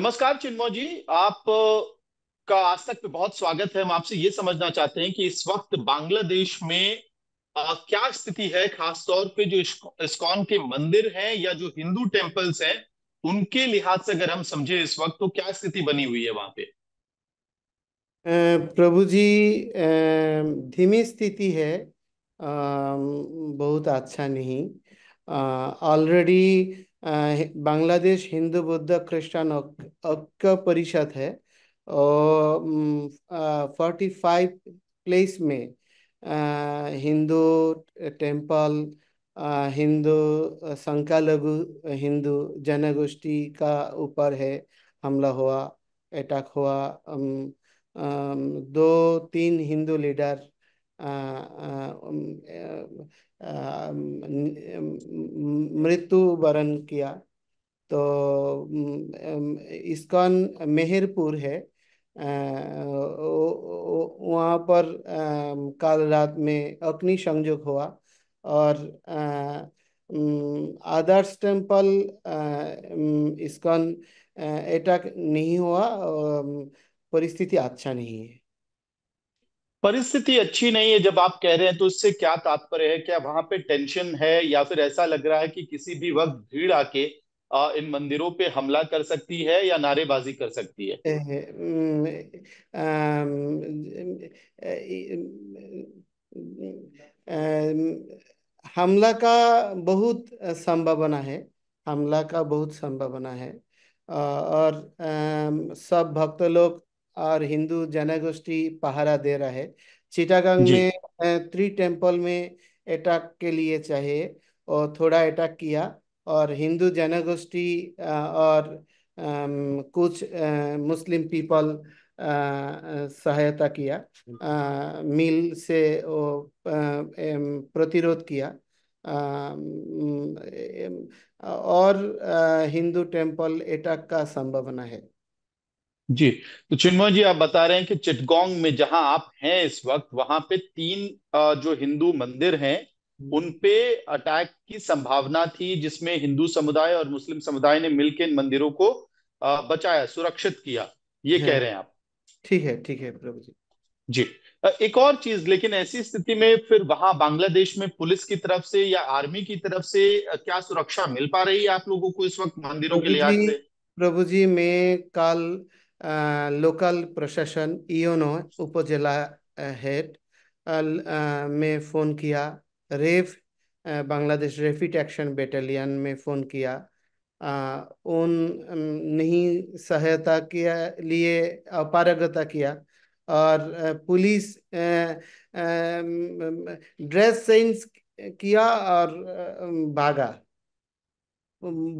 नमस्कार चिन्मो जी आप का आज तक पे तो बहुत स्वागत है हम आपसे ये समझना चाहते हैं कि इस वक्त बांग्लादेश में आ, क्या स्थिति है खासतौर पे जो इस्कॉन के मंदिर हैं या जो हिंदू टेम्पल्स हैं उनके लिहाज से अगर हम समझे इस वक्त तो क्या स्थिति बनी हुई है वहां पे प्रभु जी धीमी स्थिति है आ, बहुत अच्छा नहीं ऑलरेडी बांग्लादेश हिंदू बुद्ध क्रिश्चियन ऐक्य परिषद है और फोर्टी फाइव प्लेस में हिंदू टेम्पल हिंदू संख्यालघु हिंदू जनगोष्ठी का ऊपर है हमला हुआ अटैक हुआ दो तीन हिंदू लीडर मृत्यु वरण किया तो इसकॉन मेहरपुर है वहाँ पर काल रात में अग्नि संयोग हुआ और आदर्श टेम्पल इसकॉन अटैक नहीं हुआ परिस्थिति अच्छा नहीं है परिस्थिति अच्छी नहीं है जब आप कह रहे हैं तो इससे क्या तात्पर्य है क्या वहां पे टेंशन है या फिर ऐसा लग रहा है कि किसी भी वक्त भीड़ आके इन मंदिरों पे हमला कर सकती है या नारेबाजी कर सकती है हमला का बहुत संभावना है हमला का बहुत संभावना है और सब भक्त लोग और हिंदू जनगोष्ठी पहारा दे रहा है चिटागंग में थ्री टेम्पल में अटैक के लिए चाहिए और थोड़ा अटैक किया और हिंदू जनगोष्ठी और कुछ मुस्लिम पीपल सहायता किया हम्म। मिल से वो प्रतिरोध किया और हिंदू टेम्पल अटैक का संभावना है जी तो चिन्मो जी आप बता रहे हैं कि चिटगोंग में जहां आप हैं इस वक्त वहां पे तीन जो हिंदू मंदिर हैं हम्म। उनपे अटैक की संभावना थी जिसमें हिंदू समुदाय और मुस्लिम समुदाय ने मिलकर इन मंदिरों को बचाया सुरक्षित किया ये कह रहे हैं आप ठीक है ठीक है प्रभु जी जी एक और चीज लेकिन ऐसी स्थिति में फिर वहां बांग्लादेश में पुलिस की तरफ से या आर्मी की तरफ से क्या सुरक्षा मिल पा रही है आप लोगों को इस वक्त मंदिरों के लिहाज से प्रभु जी मैं कल लोकल प्रशासन इनो उपजिला हेड में फ़ोन किया रेफ बांग्लादेश रेफिट एक्शन बेटालियन में फ़ोन किया आ, उन नहीं सहायता किया लिए अपारगता किया और पुलिस ड्रेस चेंज किया और भागा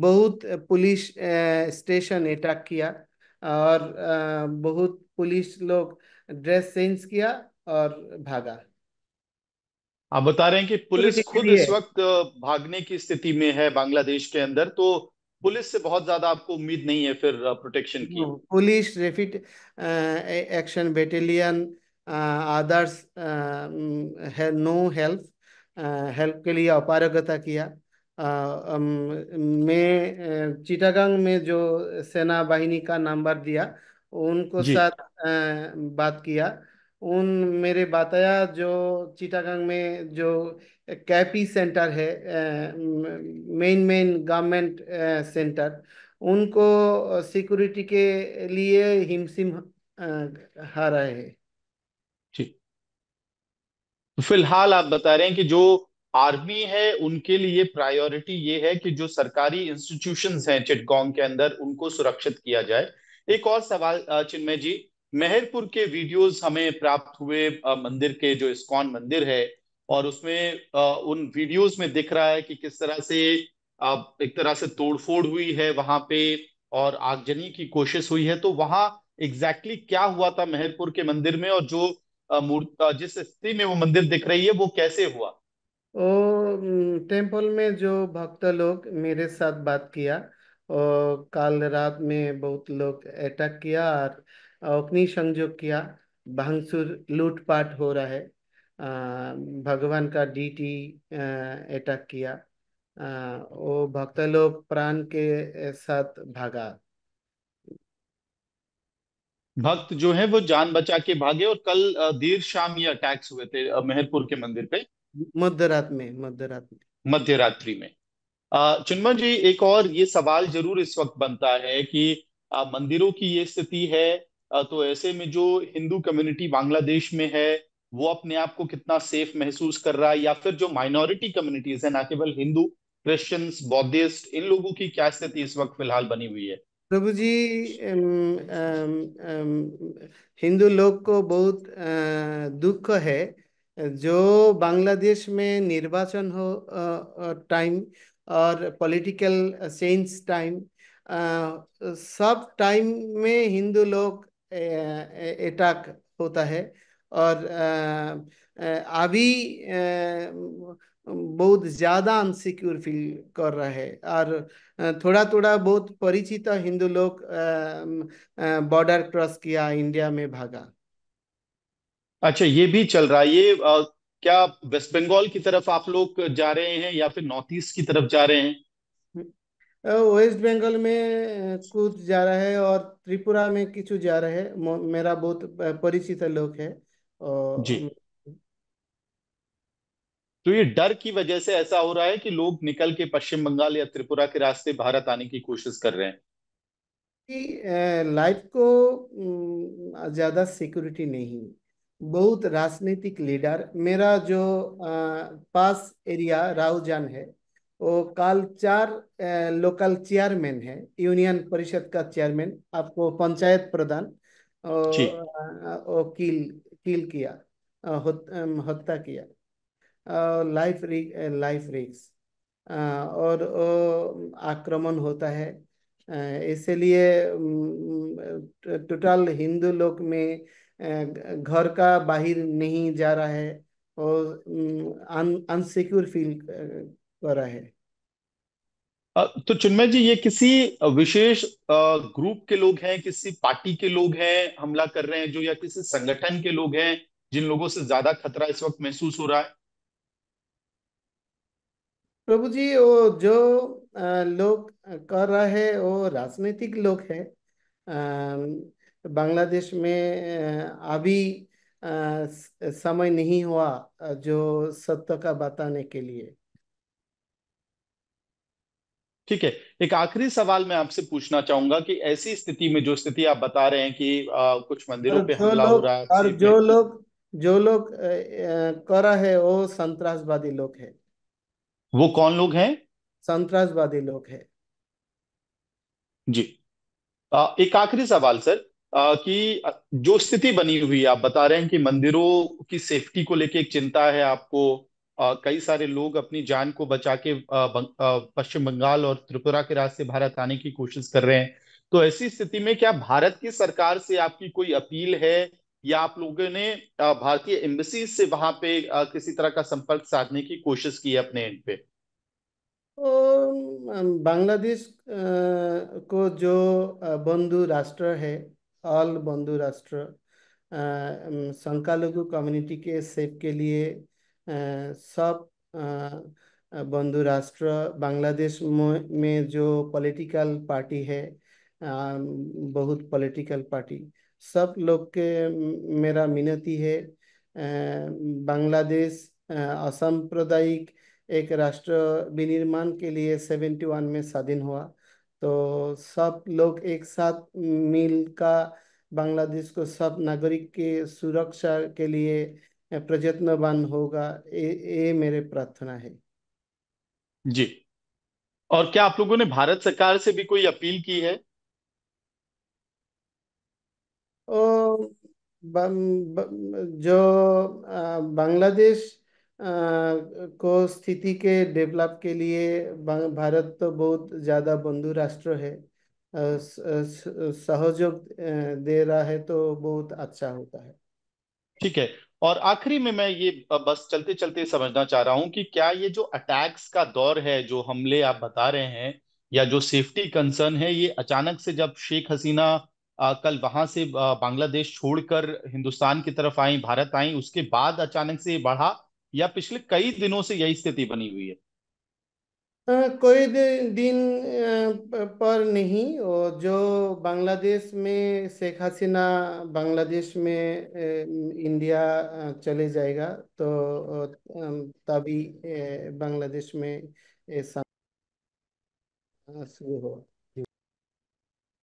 बहुत पुलिस स्टेशन अटैक किया और बहुत पुलिस लोग ड्रेस चेंज किया और भागा आप बता रहे हैं कि पुलिस खुद इस वक्त भागने की स्थिति में है बांग्लादेश के अंदर तो पुलिस से बहुत ज्यादा आपको उम्मीद नहीं है फिर प्रोटेक्शन की हाँ, police rapid action battalion others है नो हेल्प हेल्प के लिए अपारगता किया में चिटागंग में जो सेना बाहिनी का नंबर दिया उनको जी साथ बात किया उन मेरे बताया जो चिटागंग में जो कैपी सेंटर है मेन मेन गवर्नमेंट सेंटर उनको सिक्योरिटी के लिए हिमसिम हारा है तो फिलहाल आप बता रहे हैं कि जो आर्मी है उनके लिए प्रायोरिटी ये है कि जो सरकारी इंस्टीट्यूशंस हैं चिटगोंग के अंदर उनको सुरक्षित किया जाए एक और सवाल चिन्मय जी मेहरपुर के वीडियोस हमें प्राप्त हुए मंदिर के जो इस्कॉन मंदिर है और उसमें उन वीडियोस में दिख रहा है कि किस तरह से एक तरह से तोड़फोड़ हुई है वहां पे और आगजनी की कोशिश हुई है तो वहां एग्जैक्टली exactly क्या हुआ था मेहरपुर के मंदिर में और जो मूर्ति जिस स्थिति में वो मंदिर दिख रही है वो कैसे हुआ और टेम्पल में जो भक्त लोग मेरे साथ बात किया और काल रात में बहुत लोग अटैक किया और अग्नि संयोग किया भांगसुर लूटपाट हो रहा है आ, भगवान का डीटी अटैक किया आ, वो भक्त लोग प्राण के साथ भागा भक्त जो है वो जान बचा के भागे और कल देर शाम ये अटैक्स हुए थे मेहरपुर के मंदिर पे मध्य रात में मध्य रात में मध्य रात्रि में चुनमन जी एक और ये सवाल जरूर इस वक्त बनता है कि आ, मंदिरों की ये स्थिति है आ, तो ऐसे में जो हिंदू कम्युनिटी बांग्लादेश में है वो अपने आप को कितना सेफ महसूस कर रहा है या फिर जो माइनॉरिटी कम्युनिटीज है ना केवल हिंदू क्रिश्चियंस बौद्धिस्ट इन लोगों की क्या स्थिति इस वक्त फिलहाल बनी हुई है प्रभु जी हिंदू लोग को बहुत दुख है जो बांग्लादेश में निर्वाचन हो टाइम और पॉलिटिकल चेंज टाइम सब टाइम में हिंदू लोग अटैक होता है और अभी बहुत ज़्यादा अनसिक्योर फील कर रहा है और थोड़ा थोड़ा बहुत परिचित हिंदू लोग बॉर्डर क्रॉस किया इंडिया में भागा अच्छा ये भी चल रहा है ये आ, क्या वेस्ट बंगाल की तरफ आप लोग जा रहे हैं या फिर नॉर्थ ईस्ट की तरफ जा रहे हैं वेस्ट बंगाल में कुछ जा रहा है और त्रिपुरा में किचु जा रहा है मेरा बहुत परिचित लोग है और जी तो ये डर की वजह से ऐसा हो रहा है कि लोग निकल के पश्चिम बंगाल या त्रिपुरा के रास्ते भारत आने की कोशिश कर रहे हैं लाइफ को ज्यादा सिक्योरिटी नहीं बहुत राजनीतिक लीडर मेरा जो आ, पास एरिया राहुजान है वो काल चार आ, लोकल चेयरमैन है यूनियन परिषद का चेयरमैन आपको पंचायत प्रधान और किल किल किया हत्या किया लाइफ रिक, लाइफ रिक्स और आक्रमण होता है इसलिए टोटल हिंदू लोग में घर का बाहर नहीं जा रहा है और अनसिक्योर फील कर रहा है तो चिन्मय जी ये किसी विशेष ग्रुप के लोग हैं किसी पार्टी के लोग हैं हमला कर रहे हैं जो या किसी संगठन के लोग हैं जिन लोगों से ज्यादा खतरा इस वक्त महसूस हो रहा है प्रभु जी वो जो लोग कर रहे हैं वो राजनीतिक लोग हैं बांग्लादेश में अभी समय नहीं हुआ जो सत्य का बताने के लिए ठीक है एक आखिरी सवाल मैं आपसे पूछना चाहूंगा कि ऐसी स्थिति में जो स्थिति आप बता रहे हैं कि आ, कुछ मंदिरों पे हमला हो रहा है और जो लोग जो लोग कर रहे वो संतरासवादी लोग हैं वो कौन लोग हैं संतरासवादी लोग हैं जी आ, एक आखिरी सवाल सर कि जो स्थिति बनी हुई है आप बता रहे हैं कि मंदिरों की सेफ्टी को लेके एक चिंता है आपको कई सारे लोग अपनी जान को बचा के पश्चिम बंगाल और त्रिपुरा के रास्ते भारत आने की कोशिश कर रहे हैं तो ऐसी स्थिति में क्या भारत की सरकार से आपकी कोई अपील है या आप लोगों ने भारतीय एम्बेसी से वहां पे किसी तरह का संपर्क साधने की कोशिश की है अपने एंड पे तो बांग्लादेश को जो बंधु राष्ट्र है ऑल बंधु राष्ट्र संख्यालघु कम्युनिटी के सेफ के लिए सब बंधु राष्ट्र बांग्लादेश में जो पॉलिटिकल पार्टी है बहुत पॉलिटिकल पार्टी सब लोग के मेरा मिनती है बांग्लादेश असाम्प्रदायिक एक राष्ट्र विनिर्माण के लिए सेवेंटी वन में स्वाधीन हुआ तो सब लोग एक साथ मिल का बांग्लादेश को सब नागरिक के सुरक्षा के लिए प्रयत्नवान होगा ये मेरे प्रार्थना है जी और क्या आप लोगों ने भारत सरकार से भी कोई अपील की है ओ, ब, ब, जो बांग्लादेश को स्थिति के डेवलप के लिए भारत तो बहुत ज़्यादा बंधु राष्ट्र है सहयोग दे रहा है तो बहुत अच्छा होता है ठीक है और आखिरी में मैं ये बस चलते चलते समझना चाह रहा हूँ कि क्या ये जो अटैक्स का दौर है जो हमले आप बता रहे हैं या जो सेफ्टी कंसर्न है ये अचानक से जब शेख हसीना आ, कल वहां से बांग्लादेश छोड़कर हिंदुस्तान की तरफ आई भारत आई उसके बाद अचानक से बढ़ा या पिछले कई दिनों से यही स्थिति बनी हुई है कोई दिन पर नहीं और जो बांग्लादेश में शेख हसीना बांग्लादेश में इंडिया चले जाएगा तो तभी बांग्लादेश में शुरू हो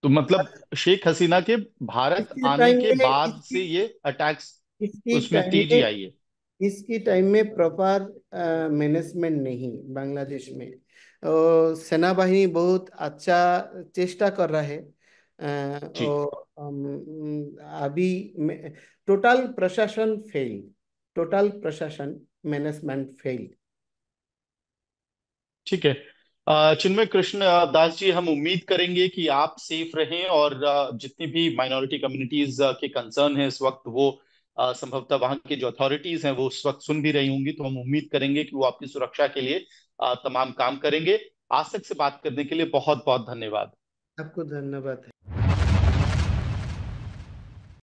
तो मतलब शेख हसीना के भारत आने के बाद से ये अटैक्स उसमें तेजी आई है इसकी टाइम में प्रॉपर मैनेजमेंट नहीं बांग्लादेश में सेना बाहिनी बहुत अच्छा चेष्टा कर रहा है और अभी टोटल प्रशासन फेल टोटल प्रशासन मैनेजमेंट फेल ठीक है चिन्मय कृष्ण दास जी हम उम्मीद करेंगे कि आप सेफ रहें और जितनी भी माइनॉरिटी कम्युनिटीज के कंसर्न है इस वक्त वो संभवतः वहाँ की जो अथॉरिटीज हैं वो उस वक्त सुन भी रही होंगी तो हम उम्मीद करेंगे कि वो आपकी सुरक्षा के लिए तमाम काम करेंगे तक से बात करने के लिए बहुत बहुत धन्यवाद आपको धन्यवाद है